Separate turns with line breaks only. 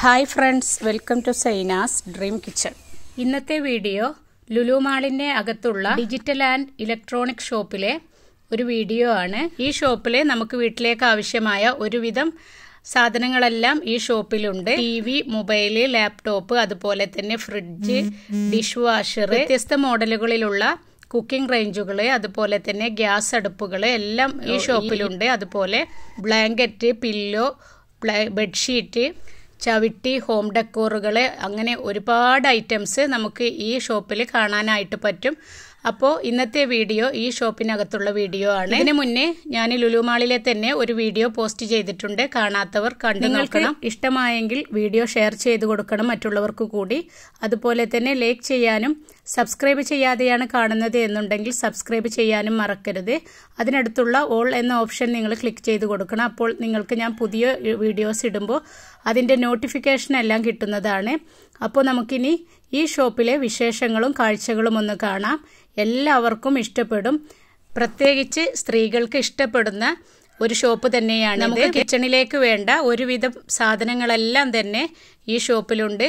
hi friends welcome to Sainas dream kitchen ഇന്നത്തെ video ലുലുമാളിൻ്റെ അകത്തുള്ള ഡിജിറ്റൽ ആൻഡ് ഇലക്ട്രോണിക് ഷോപ്പിലെ ഒരു വീഡിയോ ആണ് ഈ ഷോപ്പിലെ നമുക്ക് വീട്ടിലേക്ക് ആവശ്യമായ ഒരുവിധം സാധനങ്ങളെല്ലാം ഈ ഷോപ്പിലുണ്ട് ടി വി മൊബൈല് ലാപ്ടോപ്പ് അതുപോലെ തന്നെ ഫ്രിഡ്ജ് ഡിഷ് വാഷർ വ്യത്യസ്ത മോഡലുകളിലുള്ള കുക്കിംഗ് റേഞ്ചുകൾ അതുപോലെ തന്നെ ഗ്യാസ് അടുപ്പുകൾ എല്ലാം ഈ ഷോപ്പിലുണ്ട് അതുപോലെ ബ്ലാങ്കറ്റ് പില്ലോ ബെഡ്ഷീറ്റ് ചവിട്ടി ഹോം ഡെക്കോറുകൾ അങ്ങനെ ഒരുപാട് ഐറ്റംസ് നമുക്ക് ഈ ഷോപ്പിൽ കാണാനായിട്ട് പറ്റും അപ്പോൾ ഇന്നത്തെ വീഡിയോ ഈ ഷോപ്പിനകത്തുള്ള വീഡിയോ ആണ് ഇതിനു മുന്നേ ഞാൻ ലുലുമാളിലെ തന്നെ ഒരു വീഡിയോ പോസ്റ്റ് ചെയ്തിട്ടുണ്ട് കാണാത്തവർ കണ്ടു നോക്കണം ഇഷ്ടമായെങ്കിൽ വീഡിയോ ഷെയർ ചെയ്ത് കൊടുക്കണം മറ്റുള്ളവർക്ക് കൂടി അതുപോലെ തന്നെ ലൈക്ക് ചെയ്യാനും സബ്സ്ക്രൈബ് ചെയ്യാതെയാണ് കാണുന്നത് എന്നുണ്ടെങ്കിൽ സബ്സ്ക്രൈബ് ചെയ്യാനും മറക്കരുത് അതിനടുത്തുള്ള ഓൾ എന്ന ഓപ്ഷൻ നിങ്ങൾ ക്ലിക്ക് ചെയ്ത് കൊടുക്കണം അപ്പോൾ നിങ്ങൾക്ക് ഞാൻ പുതിയ വീഡിയോസ് ഇടുമ്പോൾ അതിൻ്റെ നോട്ടിഫിക്കേഷൻ എല്ലാം കിട്ടുന്നതാണ് അപ്പോൾ നമുക്കിനി ഈ ഷോപ്പിലെ വിശേഷങ്ങളും കാഴ്ചകളും ഒന്ന് കാണാം എല്ലാവർക്കും ഇഷ്ടപ്പെടും പ്രത്യേകിച്ച് സ്ത്രീകൾക്ക് ഇഷ്ടപ്പെടുന്ന ഒരു ഷോപ്പ് തന്നെയാണ് നമുക്ക് കിച്ചണിലേക്ക് വേണ്ട ഒരുവിധം സാധനങ്ങളെല്ലാം
തന്നെ ഈ ഷോപ്പിലുണ്ട്